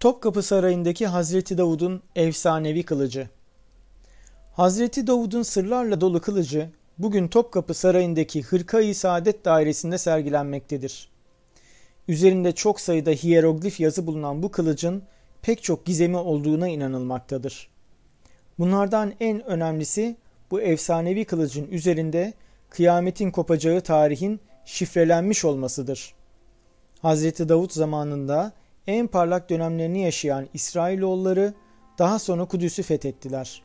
Topkapı Sarayı'ndaki Hazreti Davud'un efsanevi kılıcı. Hazreti Davud'un sırlarla dolu kılıcı bugün Topkapı Sarayı'ndaki Hırka-i Saadet Dairesi'nde sergilenmektedir. Üzerinde çok sayıda hieroglif yazı bulunan bu kılıcın pek çok gizemi olduğuna inanılmaktadır. Bunlardan en önemlisi bu efsanevi kılıcın üzerinde kıyametin kopacağı tarihin şifrelenmiş olmasıdır. Hazreti Davud zamanında en parlak dönemlerini yaşayan İsrailoğulları daha sonra Kudüs'ü fethettiler.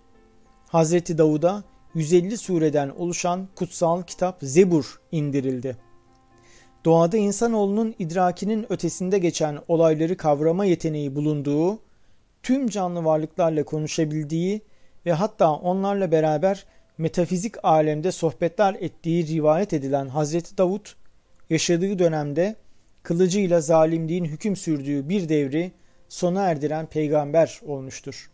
Hz. Davud'a 150 sureden oluşan kutsal kitap Zebur indirildi. Doğada insanoğlunun idrakinin ötesinde geçen olayları kavrama yeteneği bulunduğu, tüm canlı varlıklarla konuşabildiği ve hatta onlarla beraber metafizik alemde sohbetler ettiği rivayet edilen Hazreti Davud, yaşadığı dönemde kılıcıyla zalimliğin hüküm sürdüğü bir devri sona erdiren peygamber olmuştur.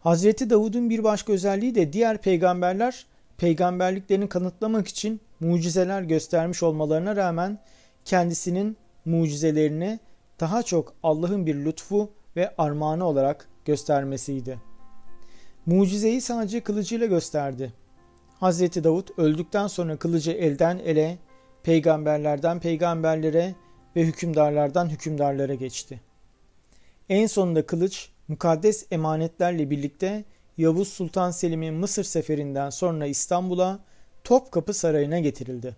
Hazreti Davud'un bir başka özelliği de diğer peygamberler peygamberliklerini kanıtlamak için mucizeler göstermiş olmalarına rağmen kendisinin mucizelerini daha çok Allah'ın bir lütfu ve armağanı olarak göstermesiydi. Mucizeyi sadece kılıcıyla gösterdi. Hazreti Davud öldükten sonra kılıcı elden ele peygamberlerden peygamberlere ve hükümdarlardan hükümdarlara geçti. En sonunda kılıç mukaddes emanetlerle birlikte Yavuz Sultan Selim'in Mısır seferinden sonra İstanbul'a Topkapı Sarayı'na getirildi.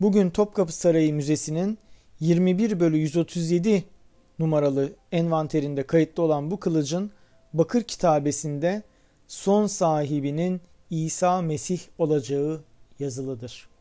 Bugün Topkapı Sarayı Müzesi'nin 21 bölü 137 numaralı envanterinde kayıtlı olan bu kılıcın Bakır kitabesinde son sahibinin İsa Mesih olacağı yazılıdır.